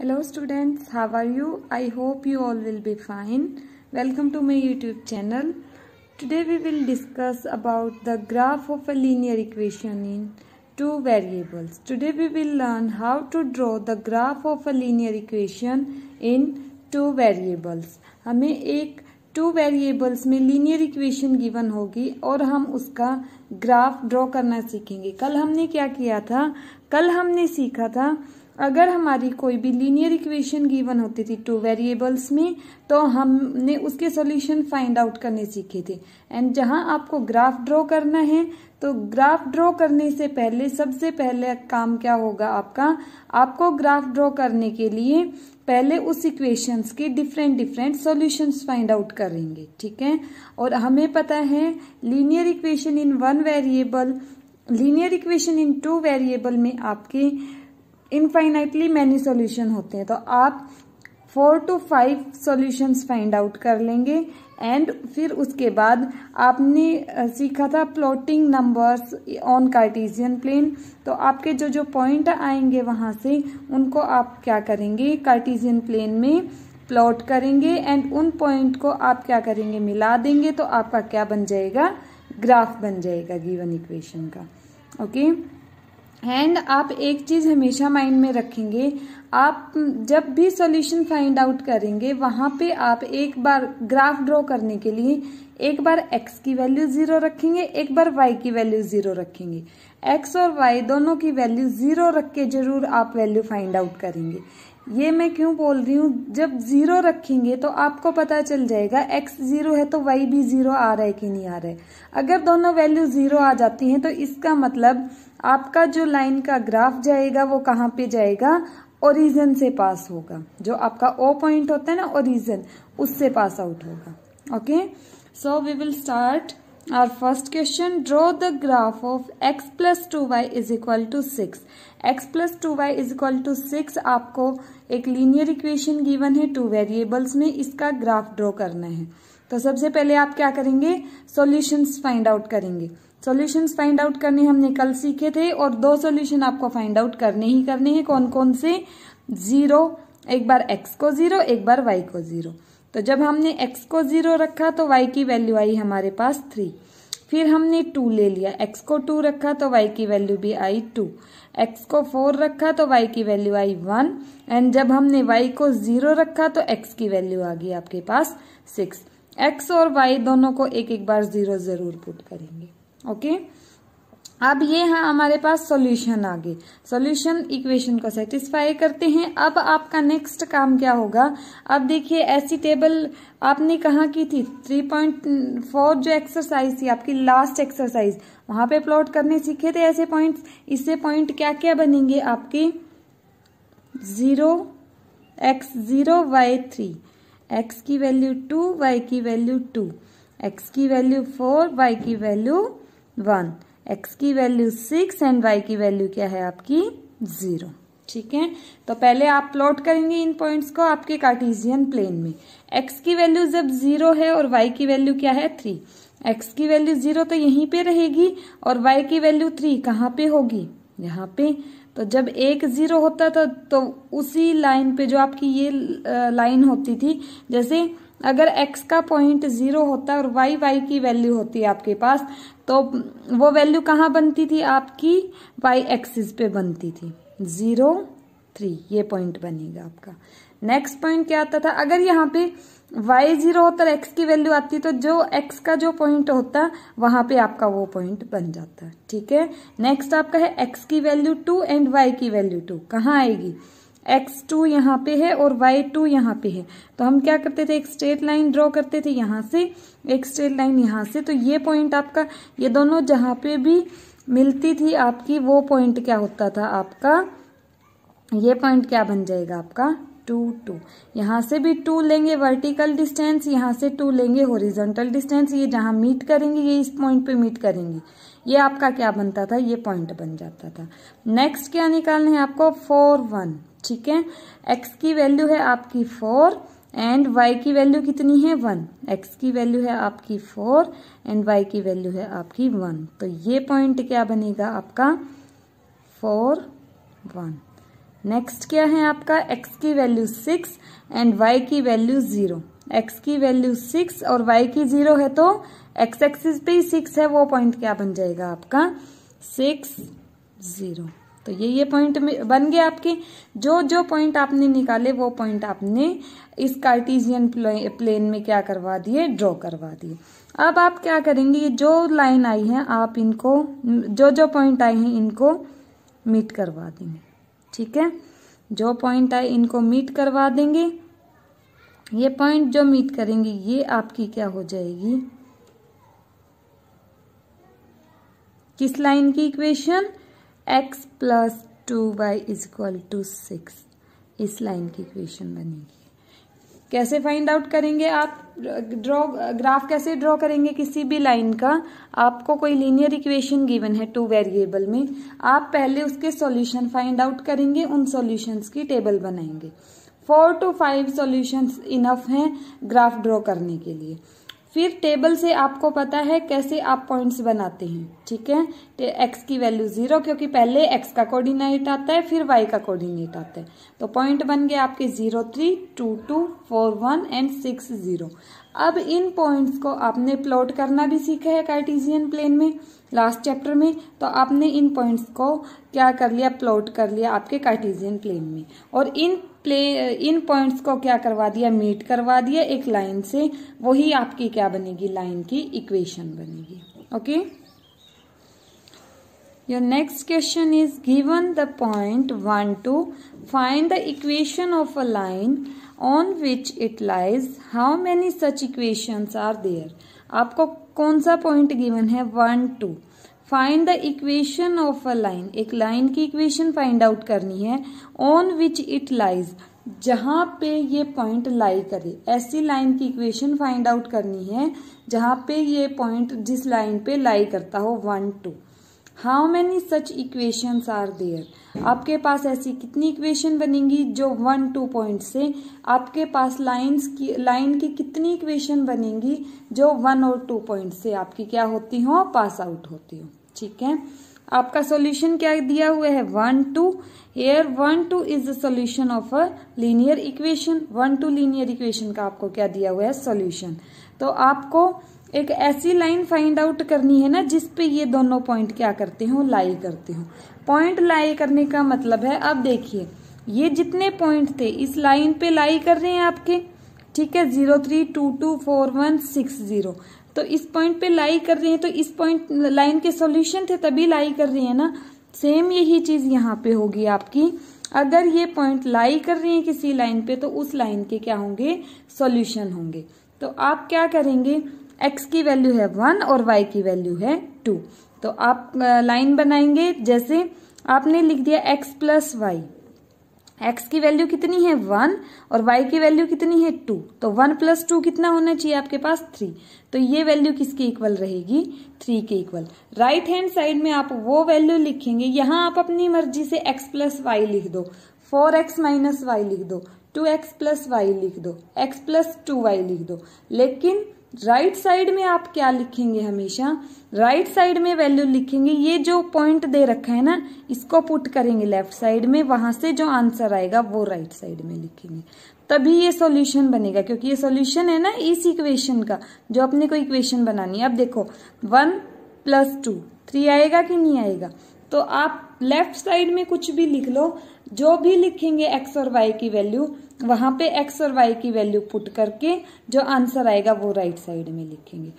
Hello students, how are you? I hope you all will be fine. Welcome to my YouTube channel. Today we will discuss about the graph of a linear equation in two variables. Today we will learn how to draw the graph of a linear equation in two variables. हमें एक two variables में linear equation given होगी और हम उसका graph draw करना सीखेंगे कल हमने क्या किया था कल हमने सीखा था अगर हमारी कोई भी लीनियर इक्वेशन गिवन होती थी टू वेरिएबल्स में तो हमने उसके सॉल्यूशन फाइंड आउट करने सीखे थे एंड जहां आपको ग्राफ ड्रॉ करना है तो ग्राफ ड्रॉ करने से पहले सबसे पहले काम क्या होगा आपका आपको ग्राफ ड्रॉ करने के लिए पहले उस इक्वेशंस के different different solutions find out करेंगे ठीक है और हमें पता है linear equation in one variable linear equation in two variable में आपके इनफाइनाइटली मैनी सोल्यूशन होते हैं तो आप four to five solutions find out कर लेंगे एंड फिर उसके बाद आपने सीखा था plotting numbers on Cartesian plane तो आपके जो जो पॉइंट आएंगे वहाँ से उनको आप क्या करेंगे कार्टेशियन प्लेन में प्लॉट करेंगे एंड उन पॉइंट को आप क्या करेंगे मिला देंगे तो आपका क्या बन जाएगा ग्राफ बन जाएगा गिवन इक्वेशन का ओके okay? एंड आप एक चीज़ हमेशा माइंड में रखेंगे आप जब भी सॉल्यूशन फाइंड आउट करेंगे वहां पे आप एक बार ग्राफ ड्रॉ करने के लिए एक बार x की वैल्यू जीरो रखेंगे एक बार y की वैल्यू जीरो रखेंगे x और y दोनों की वैल्यू जीरो रख के जरूर आप वैल्यू फाइंड आउट करेंगे ये मैं क्यों बोल रही हूँ जब जीरो रखेंगे तो आपको पता चल जाएगा एक्स जीरो है तो वाई भी जीरो आ रहा है कि नहीं आ रहा है अगर दोनों वैल्यू जीरो आ जाती हैं तो इसका मतलब आपका जो लाइन का ग्राफ जाएगा वो कहाँ पे जाएगा ओरिजन से पास होगा जो आपका ओ पॉइंट होता है ना ओरिजन उससे पास आउट होगा okay So we will start our first question. Draw the graph of x plus 2y is equal to 6. x plus 2y is equal to 6 आपको एक लीनियर इक्वेशन गिवन है two variables में इसका graph draw करना है तो सबसे पहले आप क्या करेंगे सॉल्यूशंस फाइंड आउट करेंगे सॉल्यूशंस फाइंड आउट करने हमने कल सीखे थे और दो सॉल्यूशन आपको फाइंड आउट करने ही करने हैं कौन कौन से जीरो एक बार एक्स को जीरो एक बार वाई को जीरो तो जब हमने x को जीरो रखा तो y की वैल्यू आई हमारे पास थ्री फिर हमने टू ले लिया x को टू रखा तो y की वैल्यू भी आई टू x को फोर रखा तो y की वैल्यू आई वन एंड जब हमने y को जीरो रखा तो x की वैल्यू आ गई आपके पास सिक्स x और y दोनों को एक एक बार जीरो जरूर पुट करेंगे ओके okay? अब ये है हाँ हमारे पास सॉल्यूशन आ गए सॉल्यूशन इक्वेशन को सेटिस्फाई करते हैं अब आपका नेक्स्ट काम क्या होगा अब देखिए ऐसी टेबल आपने कहा की थी थ्री पॉइंट फोर जो एक्सरसाइज थी आपकी लास्ट एक्सरसाइज वहां पे प्लॉट करने सीखे थे ऐसे पॉइंट्स इससे पॉइंट क्या क्या बनेंगे आपके zero X zero Y three X की वैल्यू टू वाई की वैल्यू टू एक्स की वैल्यू फोर वाई की वैल्यू वन एक्स की वैल्यू सिक्स एंड वाई की वैल्यू क्या है आपकी जीरो ठीक है तो पहले आप प्लॉट करेंगे इन पॉइंट्स को आपके कार्टेशियन प्लेन में एक्स की वैल्यू जब जीरो है और वाई की वैल्यू क्या है थ्री एक्स की वैल्यू जीरो तो यहीं पे रहेगी और वाई की वैल्यू थ्री कहाँ पे होगी यहाँ पे तो जब एक जीरो होता था तो, तो उसी लाइन पे जो आपकी ये लाइन होती थी जैसे अगर x का पॉइंट जीरो होता और y y की वैल्यू होती आपके पास तो वो वैल्यू कहाँ बनती थी आपकी y एक्सिस पे बनती थी जीरो थ्री ये पॉइंट बनेगा आपका नेक्स्ट पॉइंट क्या आता था अगर यहाँ पे y जीरो होता और x की वैल्यू आती तो जो x का जो पॉइंट होता वहां पे आपका वो पॉइंट बन जाता ठीक है नेक्स्ट आपका है x की वैल्यू टू एंड y की वैल्यू टू कहाँ आएगी एक्स टू यहाँ पे है और वाई टू यहाँ पे है तो हम क्या करते थे एक स्ट्रेट लाइन ड्रॉ करते थे यहाँ से एक स्ट्रेट लाइन यहाँ से तो ये पॉइंट आपका ये दोनों जहां पे भी मिलती थी आपकी वो पॉइंट क्या होता था आपका ये पॉइंट क्या बन जाएगा आपका टू टू यहाँ से भी टू लेंगे वर्टिकल डिस्टेंस यहाँ से टू लेंगे हॉरिजॉन्टल डिस्टेंस ये जहाँ मीट करेंगे ये इस पॉइंट पे मीट करेंगे ये आपका क्या बनता था ये पॉइंट बन जाता था नेक्स्ट क्या निकालना है आपको फोर वन ठीक है एक्स की वैल्यू है आपकी फोर एंड वाई की वैल्यू कितनी है वन एक्स की वैल्यू है आपकी फोर एंड वाई की वैल्यू है आपकी वन तो ये पॉइंट क्या बनेगा आपका फोर वन नेक्स्ट क्या है आपका x की वैल्यू सिक्स एंड y की वैल्यू जीरो x की वैल्यू सिक्स और y की जीरो है तो x एक्सिस पे ही सिक्स है वो पॉइंट क्या बन जाएगा आपका सिक्स जीरो तो ये ये पॉइंट बन गए आपके जो जो पॉइंट आपने निकाले वो पॉइंट आपने इस कार्टिजियन प्लेन में क्या करवा दिए ड्रॉ करवा दिए अब आप क्या करेंगे ये जो लाइन आई है आप इनको जो जो पॉइंट आए हैं इनको मीट करवा देंगे ठीक है जो पॉइंट आए इनको मीट करवा देंगे ये पॉइंट जो मीट करेंगे ये आपकी क्या हो जाएगी किस लाइन की equation x plus two y is equal to six इस लाइन की इक्वेशन बनेगी कैसे फाइंड आउट करेंगे आप ड्रॉ ग्राफ कैसे ड्रॉ करेंगे किसी भी लाइन का आपको कोई लीनियर इक्वेशन गिवन है टू वेरिएबल में आप पहले उसके सॉल्यूशन फाइंड आउट करेंगे उन सॉल्यूशंस की टेबल बनाएंगे four to five solutions enough हैं ग्राफ ड्रॉ करने के लिए फिर टेबल से आपको पता है कैसे आप पॉइंट्स बनाते हैं ठीक है एक्स तो की वैल्यू जीरो क्योंकि पहले एक्स का कोऑर्डिनेट आता है फिर वाई का कोऑर्डिनेट आता है तो पॉइंट बन गए आपके zero three two two four one and six zero अब इन पॉइंट्स को आपने प्लॉट करना भी सीखा है कार्टिजियन प्लेन में लास्ट चैप्टर में तो आपने इन पॉइंट्स को क्या कर लिया प्लॉट कर लिया आपके कार्टिजियन प्लेन में और इन प्ले इन पॉइंट्स को क्या करवा दिया मीट करवा दिया एक लाइन से वही आपकी क्या बनेगी लाइन की इक्वेशन बनेगी okay your next question is given the point one two find the equation of a line on which it lies how many such equations are there आपको कौन सा पॉइंट गिवन है one two find the equation of a line एक line की equation find out करनी है on which it lies जहाँ पे ये पॉइंट लाई करे ऐसी लाइन की इक्वेशन फाइंड आउट करनी है जहाँ पे ये पॉइंट जिस लाइन पे लाई करता हो one two how many such equation are there आपके पास ऐसी कितनी इक्वेशन बनेंगी जो वन टू पॉइंट से आपके पास लाइन्स की लाइन की कितनी इक्वेशन बनेंगी जो वन और टू पॉइंट से आपकी क्या होती हो पास आउट होती हो ठीक है आपका सॉल्यूशन क्या दिया हुआ है one two here one two is the solution of a linear equation one two linear equation का आपको क्या दिया हुआ है सॉल्यूशन तो आपको एक ऐसी लाइन फाइंड आउट करनी है ना जिस पे ये दोनों पॉइंट क्या करते हो लाई करते हो पॉइंट लाई करने का मतलब है अब देखिए ये जितने पॉइंट थे इस लाइन पे लाई कर रहे हैं आपके ठीक है zero three two two four one six zero तो इस पॉइंट पे लाई कर रही है तो इस पॉइंट लाइन के सॉल्यूशन थे तभी लाई कर रही है ना सेम यही चीज यहाँ पे होगी आपकी अगर ये पॉइंट लाई कर रही है किसी लाइन पे तो उस लाइन के क्या होंगे सॉल्यूशन होंगे तो आप क्या करेंगे एक्स की वैल्यू है वन और वाई की वैल्यू है टू तो आप लाइन बनाएंगे जैसे आपने लिख दिया एक्स प्लस वाई एक्स की वैल्यू कितनी है वन और वाई की वैल्यू कितनी है टू तो वन प्लस टू कितना होना चाहिए आपके पास थ्री तो ये वैल्यू किसके इक्वल रहेगी थ्री के इक्वल राइट हैंड साइड में आप वो वैल्यू लिखेंगे यहां आप अपनी मर्जी से एक्स प्लस वाई लिख दो फोर एक्स माइनस वाई लिख दो टू एक्स प्लस वाई लिख दो एक्स प्लस टू वाई लिख दो लेकिन राइट right साइड में आप क्या लिखेंगे हमेशा राइट right साइड में वैल्यू लिखेंगे ये जो पॉइंट दे रखा है ना इसको पुट करेंगे लेफ्ट साइड में वहां से जो आंसर आएगा वो राइट right साइड में लिखेंगे तभी ये सॉल्यूशन बनेगा क्योंकि ये सॉल्यूशन है ना इस इक्वेशन का जो अपने को इक्वेशन बनानी है अब देखो वन प्लस टू थ्री आएगा कि नहीं आएगा तो आप लेफ्ट साइड में कुछ भी लिख लो जो भी लिखेंगे एक्स और वाई की वैल्यू वहां पे एक्स और वाई की वैल्यू पुट करके जो आंसर आएगा वो राइट साइड में लिखेंगे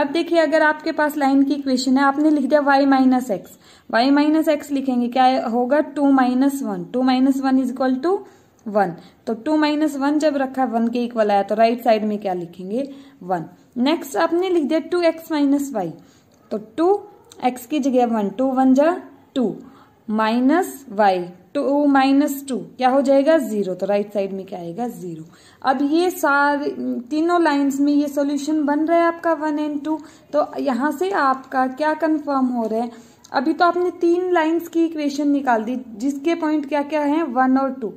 अब देखिए अगर आपके पास लाइन की इक्वेशन है आपने लिख दिया y minus x y minus x लिखेंगे क्या होगा two minus one two minus one is equal to one तो टू माइनस वन जब रखा वन के इक्वल आया तो राइट साइड में क्या लिखेंगे वन नेक्स्ट आपने लिख दिया टू एक्स माइनस वाई तो टू एक्स की जगह वन टू वन जा two minus y two minus two क्या हो जाएगा जीरो तो राइट साइड में क्या आएगा जीरो अब ये सारे तीनों लाइंस में ये सॉल्यूशन बन रहा है आपका वन एंड टू तो यहाँ से आपका क्या कंफर्म हो रहा है अभी तो आपने तीन लाइंस की इक्वेशन निकाल दी जिसके पॉइंट क्या क्या है वन और टू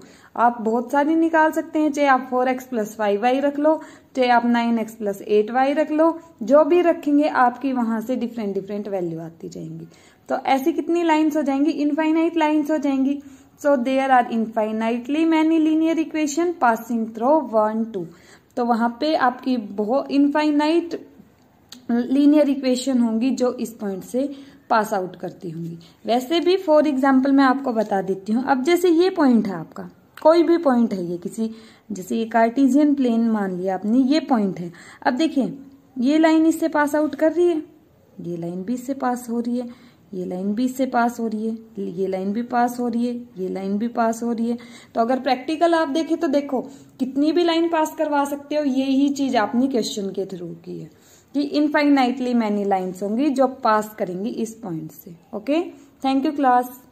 आप बहुत सारी निकाल सकते हैं चाहे आप four x plus five y रख लो चाहे आप nine x plus eight y रख लो जो भी रखेंगे आपकी वहां से डिफरेंट डिफरेंट वैल्यू आती जाएंगी तो ऐसी कितनी लाइन्स हो जाएंगी इनफाइनाइट लाइन्स हो जाएंगी so there are infinitely many linear equation passing through one two तो वहां पे आपकी बहुत इनफाइनाइट लीनियर इक्वेशन होंगी जो इस पॉइंट से पास आउट करती होंगी वैसे भी फॉर एग्जाम्पल मैं आपको बता देती हूँ अब जैसे ये पॉइंट है आपका कोई भी पॉइंट है ये किसी जैसे ये कार्टिजियन प्लेन मान लिया आपने ये पॉइंट है अब देखिए ये लाइन इससे पास आउट कर रही है ये लाइन भी इससे पास हो रही है ये लाइन भी इससे पास हो रही है ये लाइन भी पास हो रही है ये लाइन भी पास हो रही है तो अगर प्रैक्टिकल आप देखें तो देखो कितनी भी लाइन पास करवा सकते हो ये ही चीज आपने क्वेश्चन के थ्रू की है कि इनफाइनाइटली मैनी लाइन्स होंगी जो पास करेंगी इस पॉइंट से ओके थैंक यू क्लास